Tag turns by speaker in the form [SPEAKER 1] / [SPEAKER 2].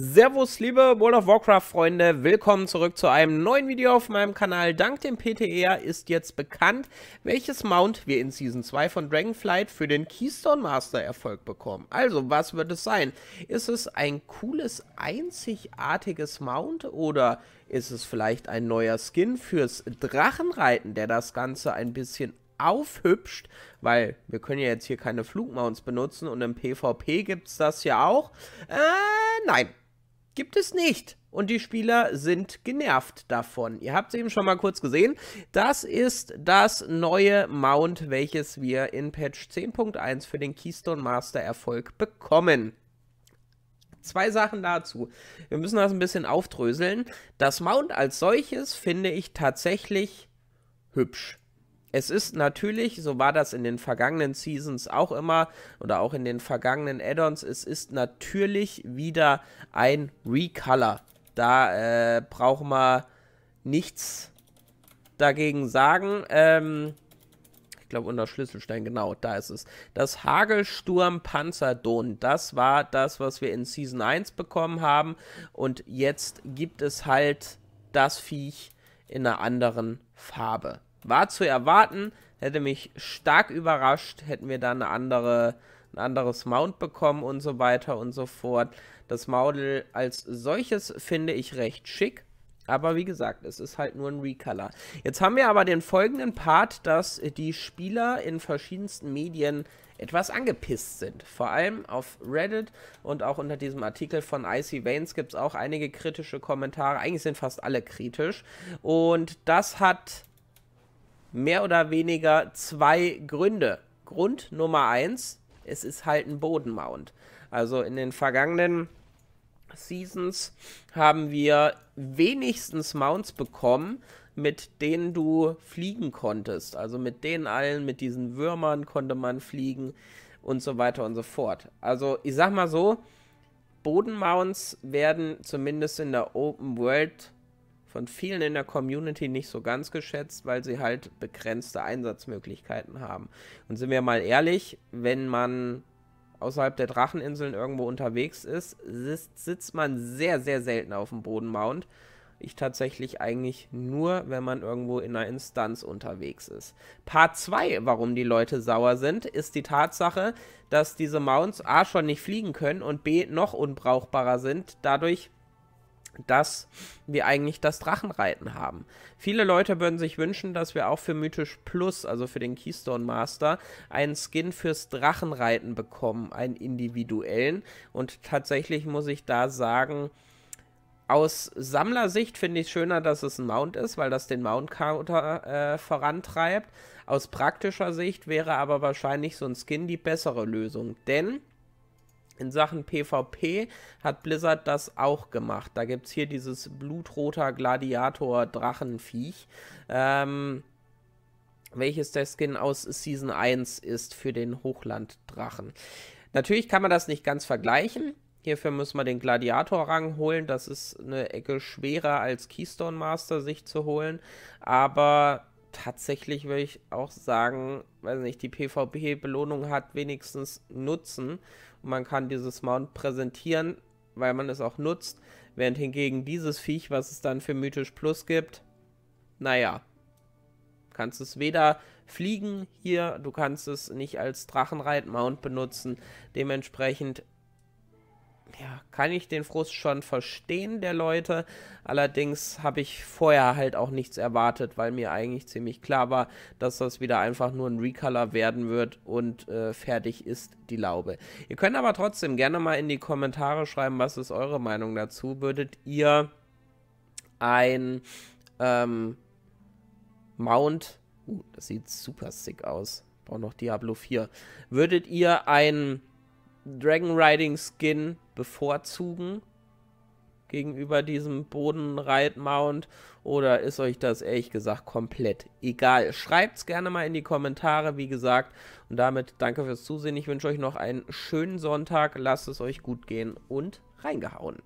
[SPEAKER 1] Servus, liebe World of Warcraft-Freunde, willkommen zurück zu einem neuen Video auf meinem Kanal. Dank dem PTR e ist jetzt bekannt, welches Mount wir in Season 2 von Dragonflight für den Keystone Master Erfolg bekommen. Also, was wird es sein? Ist es ein cooles, einzigartiges Mount oder ist es vielleicht ein neuer Skin fürs Drachenreiten, der das Ganze ein bisschen aufhübscht, weil wir können ja jetzt hier keine Flugmounts benutzen und im PvP gibt es das ja auch. Äh, nein, gibt es nicht. Und die Spieler sind genervt davon. Ihr habt es eben schon mal kurz gesehen. Das ist das neue Mount, welches wir in Patch 10.1 für den Keystone Master Erfolg bekommen. Zwei Sachen dazu. Wir müssen das ein bisschen aufdröseln. Das Mount als solches finde ich tatsächlich hübsch. Es ist natürlich, so war das in den vergangenen Seasons auch immer oder auch in den vergangenen Add-ons, es ist natürlich wieder ein Recolor. Da äh, braucht man nichts dagegen sagen. Ähm, ich glaube unter Schlüsselstein, genau, da ist es. Das Hagelsturm Panzerdon, das war das, was wir in Season 1 bekommen haben. Und jetzt gibt es halt das Viech in einer anderen Farbe. War zu erwarten, hätte mich stark überrascht, hätten wir da eine andere, ein anderes Mount bekommen und so weiter und so fort. Das Model als solches finde ich recht schick. Aber wie gesagt, es ist halt nur ein Recolor. Jetzt haben wir aber den folgenden Part, dass die Spieler in verschiedensten Medien etwas angepisst sind. Vor allem auf Reddit und auch unter diesem Artikel von Icy Veins gibt es auch einige kritische Kommentare. Eigentlich sind fast alle kritisch. Und das hat mehr oder weniger zwei Gründe. Grund Nummer eins, es ist halt ein Bodenmount. Also in den vergangenen Seasons haben wir wenigstens Mounts bekommen, mit denen du fliegen konntest. Also mit denen allen, mit diesen Würmern konnte man fliegen und so weiter und so fort. Also ich sag mal so, Bodenmounts werden zumindest in der Open World von vielen in der Community nicht so ganz geschätzt, weil sie halt begrenzte Einsatzmöglichkeiten haben. Und sind wir mal ehrlich, wenn man außerhalb der Dracheninseln irgendwo unterwegs ist, sitzt, sitzt man sehr, sehr selten auf dem Bodenmount. Ich tatsächlich eigentlich nur, wenn man irgendwo in einer Instanz unterwegs ist. Part 2, warum die Leute sauer sind, ist die Tatsache, dass diese Mounts A schon nicht fliegen können und B noch unbrauchbarer sind, dadurch, dass wir eigentlich das Drachenreiten haben. Viele Leute würden sich wünschen, dass wir auch für Mythisch Plus, also für den Keystone Master, einen Skin fürs Drachenreiten bekommen, einen individuellen. Und tatsächlich muss ich da sagen, aus Sammlersicht finde ich es schöner, dass es ein Mount ist, weil das den Mount Counter äh, vorantreibt. Aus praktischer Sicht wäre aber wahrscheinlich so ein Skin die bessere Lösung, denn in Sachen PvP hat Blizzard das auch gemacht. Da gibt es hier dieses blutroter Gladiator-Drachenviech, ähm, welches der Skin aus Season 1 ist für den Hochlanddrachen. Natürlich kann man das nicht ganz vergleichen. Hierfür müssen wir den Gladiator-Rang holen. Das ist eine Ecke schwerer als Keystone Master sich zu holen. Aber tatsächlich würde ich auch sagen, weiß nicht, die PvP-Belohnung hat wenigstens Nutzen. Und man kann dieses Mount präsentieren, weil man es auch nutzt. Während hingegen dieses Viech, was es dann für Mythisch Plus gibt, naja, kannst es weder fliegen hier, du kannst es nicht als Drachenreit-Mount benutzen. Dementsprechend ja, kann ich den Frust schon verstehen der Leute. Allerdings habe ich vorher halt auch nichts erwartet, weil mir eigentlich ziemlich klar war, dass das wieder einfach nur ein Recolor werden wird und äh, fertig ist die Laube. Ihr könnt aber trotzdem gerne mal in die Kommentare schreiben, was ist eure Meinung dazu. Würdet ihr ein ähm, Mount, uh, das sieht super sick aus, braucht noch Diablo 4, würdet ihr ein Dragon Riding Skin bevorzugen gegenüber diesem Bodenreit-Mount oder ist euch das ehrlich gesagt komplett egal? Schreibt es gerne mal in die Kommentare, wie gesagt. Und damit danke fürs Zusehen. Ich wünsche euch noch einen schönen Sonntag. Lasst es euch gut gehen und reingehauen.